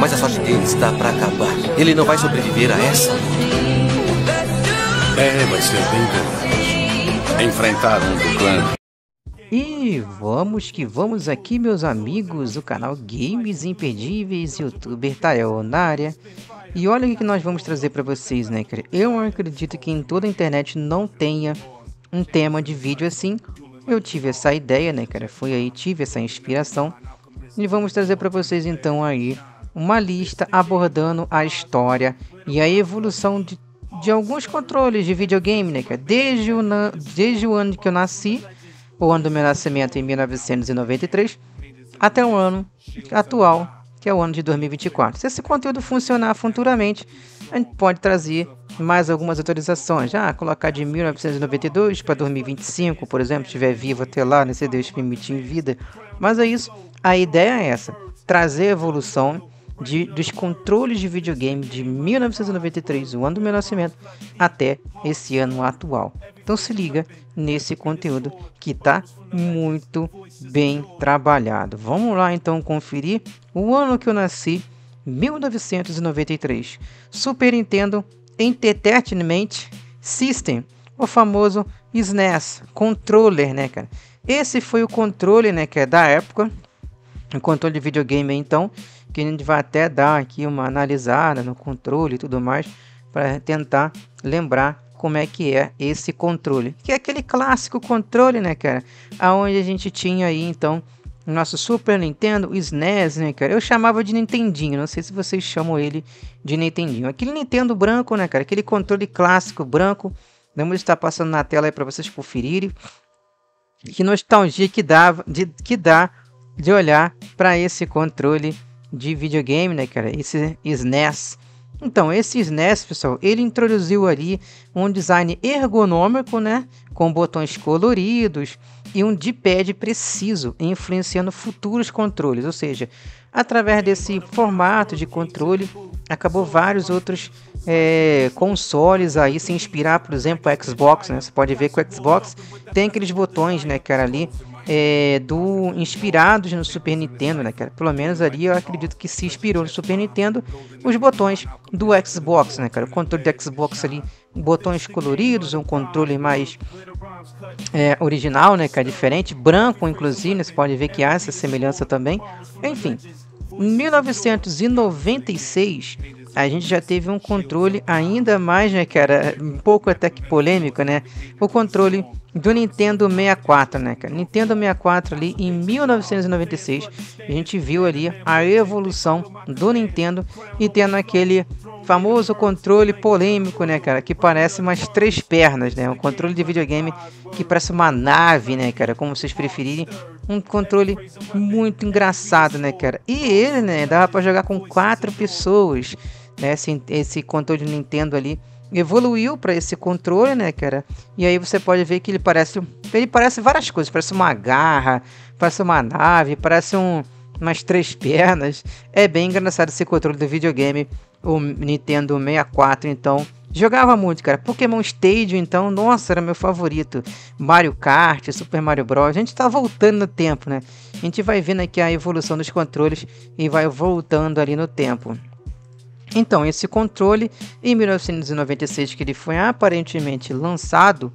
Mas a sorte dele está para acabar. Ele não vai sobreviver a essa É, vai ser bem bom. Enfrentar um do clã. E vamos que vamos aqui, meus amigos, do canal Games Imperdíveis, youtuber Tael na área. E olha o que nós vamos trazer para vocês, né, cara? Eu acredito que em toda a internet não tenha um tema de vídeo assim. Eu tive essa ideia, né, cara? Foi aí, tive essa inspiração. E vamos trazer para vocês então aí uma lista abordando a história e a evolução de, de alguns controles de videogame, né? É desde o, na, desde o ano que eu nasci, o ano do meu nascimento em 1993, até o ano atual, que é o ano de 2024. Se esse conteúdo funcionar futuramente, a gente pode trazer mais algumas atualizações. Já ah, colocar de 1992 para 2025, por exemplo, estiver vivo até lá, nesse né? Deus permitir em vida. Mas é isso. A ideia é essa: trazer evolução de, dos controles de videogame de 1993, o ano do meu nascimento, até esse ano atual. Então se liga nesse conteúdo que está muito bem trabalhado. Vamos lá então conferir o ano que eu nasci, 1993. Super Nintendo Entertainment System, o famoso SNES, controller, né, cara? Esse foi o controle, né, que é da época, o controle de videogame então, que a gente vai até dar aqui uma analisada no controle e tudo mais para tentar lembrar como é que é esse controle, que é aquele clássico controle, né, cara? Aonde a gente tinha aí então nosso Super Nintendo, o SNES, né, cara? Eu chamava de Nintendinho, não sei se vocês chamam ele de Nintendinho. Aquele Nintendo branco, né, cara? Aquele controle clássico branco. Vamos estar passando na tela aí para vocês conferirem. Que nostalgia que dava, de, que dá de olhar para esse controle de videogame, né, cara? Esse SNES. Então, esse SNES, pessoal, ele introduziu ali um design ergonômico, né? Com botões coloridos e um D-pad preciso, influenciando futuros controles. Ou seja, através desse formato de controle, acabou vários outros é, consoles aí se inspirar, por exemplo, o Xbox, né? Você pode ver que o Xbox tem aqueles botões, né, cara, ali é, do inspirados no Super Nintendo, né, cara? Pelo menos ali eu acredito que se inspirou no Super Nintendo os botões do Xbox, né, cara? O controle do Xbox ali, botões coloridos, um controle mais é, original, né, cara? Diferente, branco inclusive, né? você pode ver que há essa semelhança também. Enfim, em 1996 a gente já teve um controle ainda mais, né, cara? Um pouco até que polêmico, né? O controle do Nintendo 64, né, cara? Nintendo 64 ali em 1996, a gente viu ali a evolução do Nintendo e tendo aquele famoso controle polêmico, né, cara, que parece umas três pernas, né? Um controle de videogame que parece uma nave, né, cara, como vocês preferirem, um controle muito engraçado, né, cara? E ele, né, dava para jogar com quatro pessoas, né? Esse, esse controle de Nintendo ali evoluiu para esse controle, né, cara? E aí você pode ver que ele parece, ele parece várias coisas, parece uma garra, parece uma nave, parece um umas três pernas. É bem engraçado esse controle do videogame, o Nintendo 64, então Jogava muito, cara. Pokémon Stadium, então, nossa, era meu favorito. Mario Kart, Super Mario Bros. A gente tá voltando no tempo, né? A gente vai vendo aqui a evolução dos controles e vai voltando ali no tempo. Então, esse controle, em 1996, que ele foi aparentemente lançado,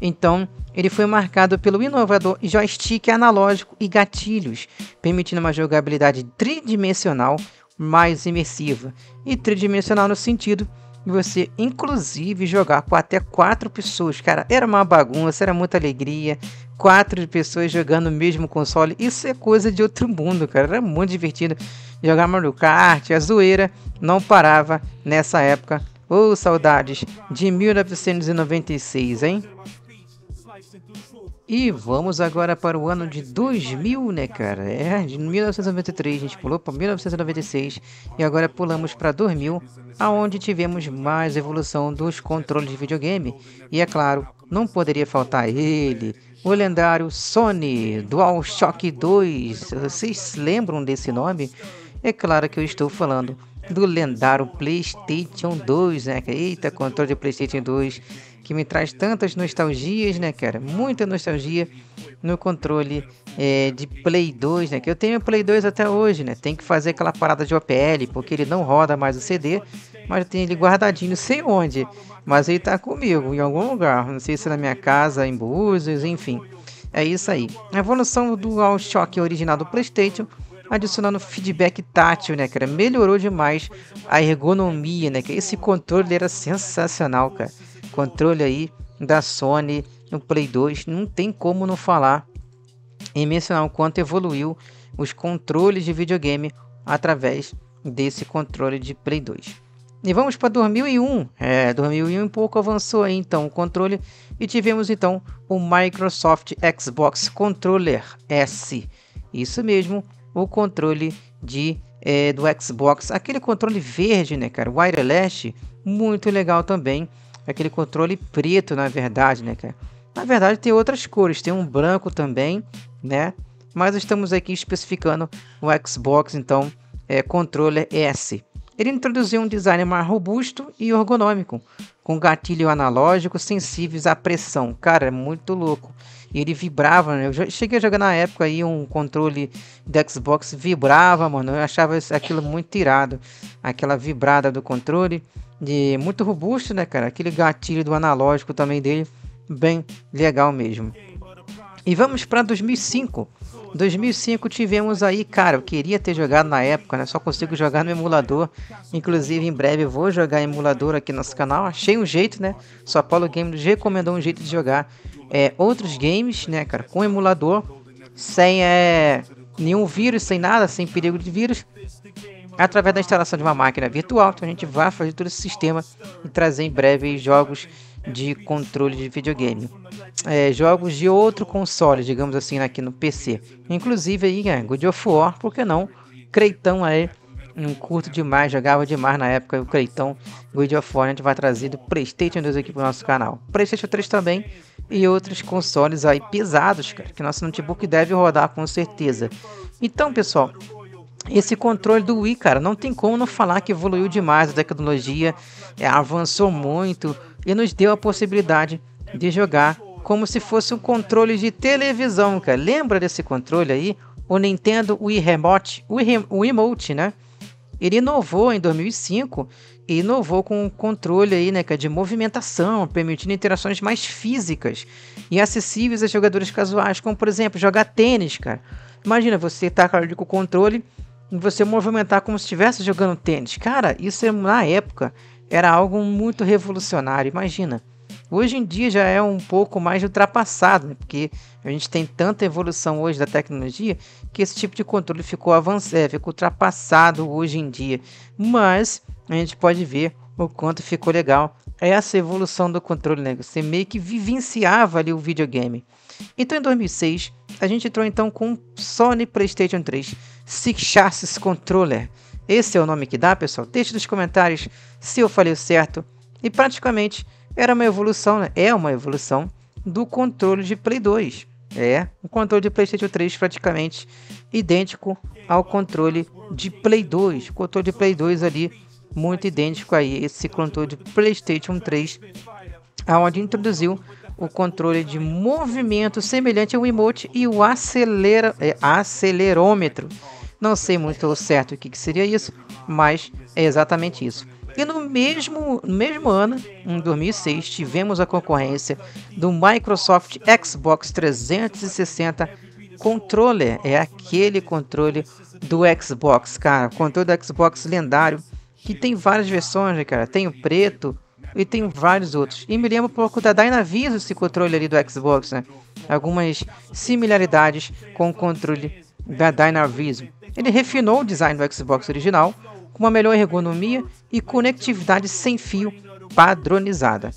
então ele foi marcado pelo inovador joystick analógico e gatilhos, permitindo uma jogabilidade tridimensional mais imersiva. E tridimensional no sentido de você, inclusive, jogar com até quatro pessoas. Cara, era uma bagunça, era muita alegria. Quatro pessoas jogando o mesmo console, isso é coisa de outro mundo, cara. Era muito divertido jogar Mario Kart, a zoeira não parava nessa época. Ô oh, saudades de 1996, hein? E vamos agora para o ano de 2000, né, cara? É, de 1993 a gente pulou para 1996 e agora pulamos para 2000, aonde tivemos mais evolução dos controles de videogame. E é claro, não poderia faltar ele, o lendário Sony DualShock 2. Vocês lembram desse nome? É claro que eu estou falando do lendário PlayStation 2, né? É, eita, controle de PlayStation 2 que me traz tantas nostalgias, né, cara? Muita nostalgia no controle é, de Play 2, né? Que eu tenho Play 2 até hoje, né? Tem que fazer aquela parada de OPL, porque ele não roda mais o CD, mas eu tenho ele guardadinho, sei onde, mas ele tá comigo em algum lugar, não sei se é na minha casa, em Búzios, enfim. É isso aí. A evolução do DualShock original do PlayStation adicionando feedback tátil, né, cara? Melhorou demais a ergonomia, né? Que esse controle era sensacional, cara. Controle aí da Sony no Play 2, não tem como não falar e mencionar o quanto evoluiu os controles de videogame através desse controle de Play 2. E vamos para 2001. É, 2001 um pouco avançou aí, então o controle e tivemos então o Microsoft Xbox Controller S. Isso mesmo, o controle de é, do Xbox, aquele controle verde, né, cara? Wireless, muito legal também. Aquele controle preto, na verdade, né, cara? Na verdade, tem outras cores, tem um branco também, né? Mas estamos aqui especificando o Xbox, então, é controller S. Ele introduziu um design mais robusto e ergonômico, com gatilho analógico sensíveis à pressão. Cara, é muito louco. E ele vibrava, né? Eu cheguei a jogar na época aí um controle do Xbox vibrava, mano. Eu achava aquilo muito tirado, Aquela vibrada do controle. E muito robusto, né, cara? Aquele gatilho do analógico também dele. Bem legal mesmo. E vamos para 2005 2005 tivemos aí, cara, eu queria ter jogado na época, né? Só consigo jogar no emulador. Inclusive, em breve vou jogar emulador aqui no nosso canal. Achei um jeito, né? Só Paulo Game nos recomendou um jeito de jogar é, outros games, né, cara, com emulador, sem é, nenhum vírus, sem nada, sem perigo de vírus, através da instalação de uma máquina virtual. Então a gente vai fazer todo esse sistema e trazer em breve jogos de controle de videogame. É, jogos de outro console, digamos assim, aqui no PC. Inclusive aí, é, God of War, por que não? Creitão aí, um curto demais, jogava demais na época. O Creitão, God of War, a gente vai trazer do Playstation 2 aqui pro nosso canal. Playstation 3 também e outros consoles aí pesados, cara, que nosso notebook deve rodar com certeza. Então, pessoal, esse controle do Wii, cara, não tem como não falar que evoluiu demais a tecnologia, é, avançou muito, e nos deu a possibilidade de jogar como se fosse um controle de televisão, cara. Lembra desse controle aí? O Nintendo Wii Remote, o Emote, né? Ele inovou em 2005 e inovou com um controle aí, né, de movimentação, permitindo interações mais físicas e acessíveis a jogadores casuais, como por exemplo jogar tênis, cara. Imagina você tá com o controle e você movimentar como se estivesse jogando tênis. Cara, isso é na época era algo muito revolucionário. Imagina. Hoje em dia já é um pouco mais ultrapassado, né? porque a gente tem tanta evolução hoje da tecnologia que esse tipo de controle ficou avançado, é, ficou ultrapassado hoje em dia. Mas a gente pode ver o quanto ficou legal essa evolução do controle, né? Você meio que vivenciava ali o videogame. Então em 2006, a gente entrou então com o Sony PlayStation 3 Six Chassis Controller, esse é o nome que dá, pessoal. Deixe nos comentários se eu falei certo. E praticamente era uma evolução, né? É uma evolução do controle de Play 2. É, um controle de PlayStation 3 praticamente idêntico ao controle de Play 2. O controle de Play 2 ali muito idêntico a esse controle de PlayStation 3, aonde introduziu o controle de movimento semelhante ao emote e o acelera, é, acelerômetro. Não sei muito certo o que, que seria isso, mas é exatamente isso. E no mesmo, no mesmo ano, em 2006, tivemos a concorrência do Microsoft Xbox 360 Controller. É aquele controle do Xbox, cara. Controle do Xbox lendário, que tem várias versões, né, cara. Tem o preto e tem vários outros. E me lembro um pouco da Dynavision, esse controle ali do Xbox, né? Algumas similaridades com o controle da Dynavision. Ele refinou o design do Xbox original com uma melhor ergonomia e conectividade sem fio padronizada.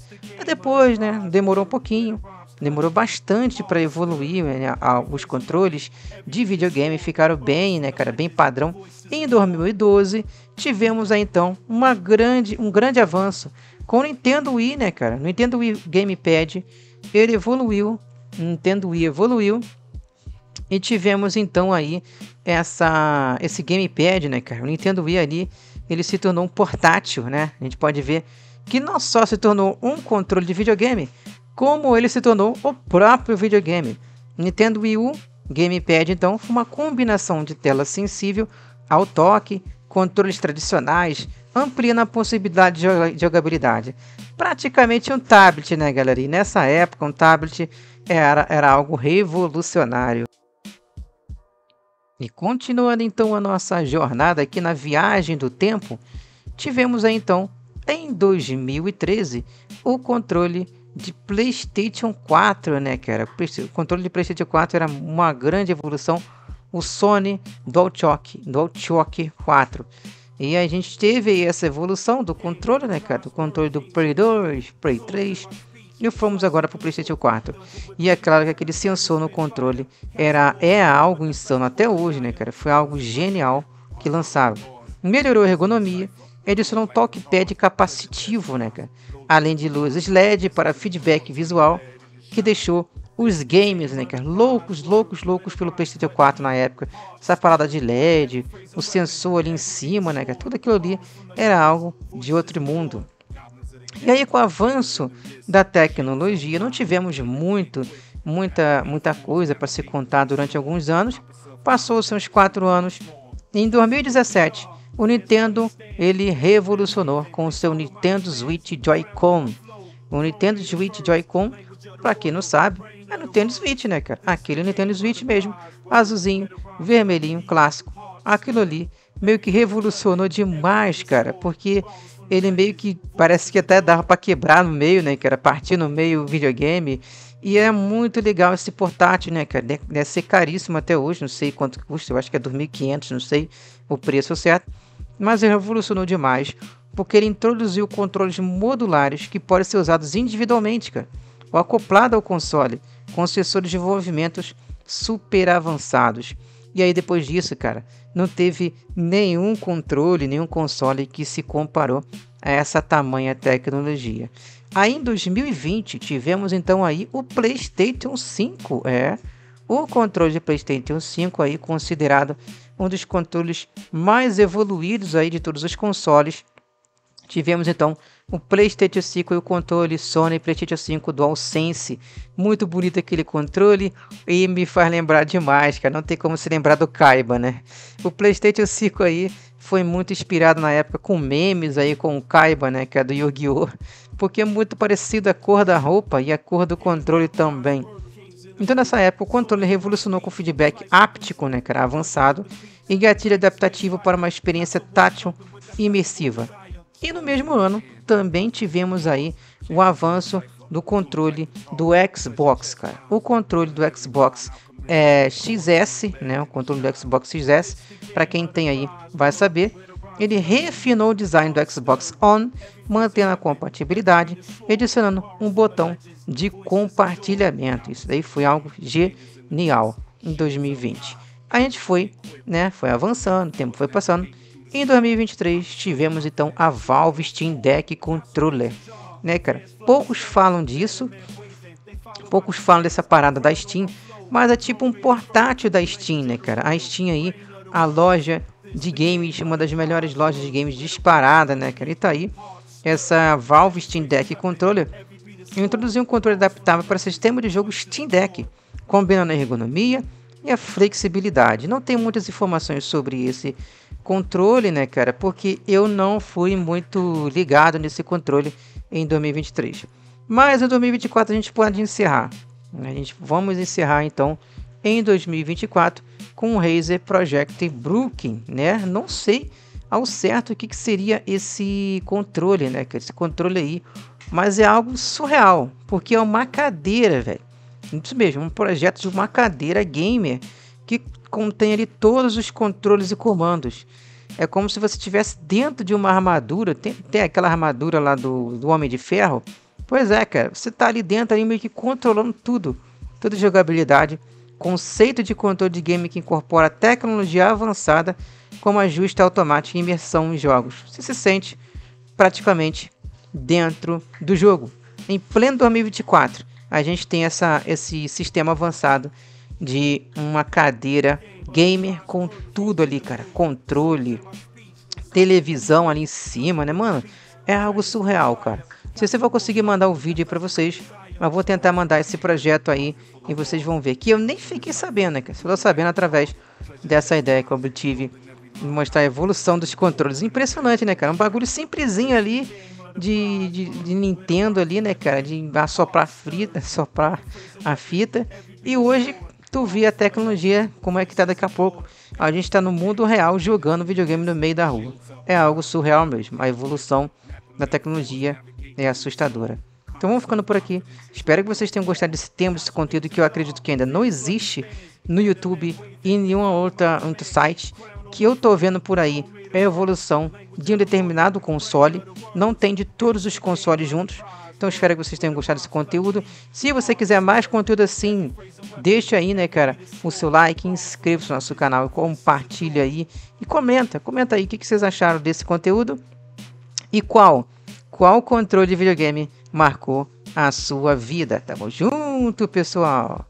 depois, né, demorou um pouquinho, demorou bastante para evoluir né, os controles de videogame ficaram bem, né, cara, bem padrão. Em 2012 tivemos aí, então uma grande, um grande avanço com o Nintendo Wii, né, cara? Nintendo Wii Gamepad ele evoluiu, Nintendo Wii evoluiu e tivemos então aí essa, esse gamepad, né, cara? O Nintendo Wii ali, ele se tornou um portátil, né? A gente pode ver que não só se tornou um controle de videogame, como ele se tornou o próprio videogame. Nintendo Wii U Gamepad, então, foi uma combinação de tela sensível ao toque, controles tradicionais, ampliando a possibilidade de jogabilidade. Praticamente um tablet, né, galera? E nessa época, um tablet era, era algo revolucionário. E continuando então a nossa jornada aqui na viagem do tempo, tivemos aí então, em 2013, o controle de PlayStation 4, né, cara? O controle de PlayStation 4 era uma grande evolução, o Sony DualShock, DualShock 4. E a gente teve essa evolução do controle, né, cara? Do controle do Play 2, Play 3, e fomos agora para o PlayStation 4. E é claro que aquele sensor no controle era é algo insano até hoje, né, cara? Foi algo genial que lançaram. Melhorou a ergonomia e adicionou um touchpad capacitivo, né, cara? Além de luzes LED para feedback visual, que deixou os games, né, cara? Loucos, loucos, loucos pelo PlayStation 4 na época. Essa parada de LED, o sensor ali em cima, né, cara? Tudo aquilo ali era algo de outro mundo. E aí, com o avanço da tecnologia, não tivemos muito, muita, muita coisa para se contar durante alguns anos. Passou-se uns quatro anos. Em 2017, o Nintendo ele revolucionou com o seu Nintendo Switch Joy-Con. O Nintendo Switch Joy-Con, para quem não sabe, é Nintendo Switch, né, cara? Aquele Nintendo Switch mesmo, azulzinho, vermelhinho, clássico. Aquilo ali meio que revolucionou demais, cara, porque ele meio que parece que até dava para quebrar no meio, né, Que era Partir no meio o videogame. E é muito legal esse portátil, né, cara? Deve ser caríssimo até hoje, não sei quanto custa, eu acho que é 2.500, não sei o preço certo. Mas ele revolucionou demais, porque ele introduziu controles modulares que podem ser usados individualmente, cara, ou acoplado ao console, com sensores de movimentos super avançados. E aí depois disso, cara, não teve nenhum controle, nenhum console que se comparou a essa tamanha tecnologia. Aí em 2020 tivemos então aí o PlayStation 5, é, o controle de PlayStation 5 aí considerado um dos controles mais evoluídos aí de todos os consoles Tivemos então o PlayStation 5 e o controle Sony PlayStation 5 DualSense. Muito bonito aquele controle e me faz lembrar demais, cara. Não tem como se lembrar do Kaiba, né? O PlayStation 5 aí foi muito inspirado na época com memes aí com o Kaiba, né, que é do Yu-Gi-Oh, porque é muito parecido a cor da roupa e a cor do controle também. Então nessa época o controle revolucionou com feedback áptico, né, que era avançado e gatilho adaptativo para uma experiência tátil e imersiva. E no mesmo ano também tivemos aí o avanço do controle do Xbox, cara. O controle do Xbox é, XS, né? O controle do Xbox XS, para quem tem aí vai saber. Ele refinou o design do Xbox On, mantendo a compatibilidade e adicionando um botão de compartilhamento. Isso daí foi algo genial em 2020. A gente foi, né? Foi avançando, o tempo foi passando em 2023 tivemos então a Valve Steam Deck Controller, né, cara? Poucos falam disso, poucos falam dessa parada da Steam, mas é tipo um portátil da Steam, né, cara? A Steam aí, a loja de games, uma das melhores lojas de games disparada, né, cara? E tá aí essa Valve Steam Deck Controller introduziu um controle adaptável para sistema de jogo Steam Deck, combinando a ergonomia e a flexibilidade. Não tem muitas informações sobre esse controle, né, cara? Porque eu não fui muito ligado nesse controle em 2023. Mas em 2024 a gente pode encerrar. Né? A gente vamos encerrar então em 2024 com o Razer Project Brooklyn, né? Não sei ao certo o que, que seria esse controle, né? Esse controle aí, mas é algo surreal, porque é uma cadeira, velho. Isso mesmo, um projeto de uma cadeira gamer que contém ali todos os controles e comandos. É como se você estivesse dentro de uma armadura. Tem, tem aquela armadura lá do, do Homem de Ferro. Pois é, cara. Você tá ali dentro ali meio que controlando tudo. Toda jogabilidade. Conceito de controle de game que incorpora tecnologia avançada como ajuste automático e imersão em jogos. Você se sente praticamente dentro do jogo. Em pleno 2024, a gente tem essa, esse sistema avançado de uma cadeira gamer com tudo ali, cara. Controle, televisão ali em cima, né, mano? É algo surreal, cara. Se você for conseguir mandar o um vídeo aí pra vocês, mas vou tentar mandar esse projeto aí e vocês vão ver. Que eu nem fiquei sabendo, né, cara? Só tô sabendo através dessa ideia que eu obtive de mostrar a evolução dos controles. Impressionante, né, cara? Um bagulho simplesinho ali de, de, de, Nintendo ali, né, cara? De assoprar, frita, assoprar a fita. E hoje tu via a tecnologia como é que tá daqui a pouco. A gente está no mundo real jogando videogame no meio da rua. É algo surreal mesmo. A evolução da tecnologia é assustadora. Então vamos ficando por aqui. Espero que vocês tenham gostado desse tema, desse conteúdo que eu acredito que ainda não existe no YouTube e em nenhum outro site que eu tô vendo por aí a evolução de um determinado console, não tem de todos os consoles juntos. Então espero que vocês tenham gostado desse conteúdo. Se você quiser mais conteúdo assim, deixa aí, né, cara, o seu like, inscreva-se no nosso canal e compartilha aí e comenta, comenta aí o que, que vocês acharam desse conteúdo e qual qual controle de videogame marcou a sua vida. Tamo junto, pessoal.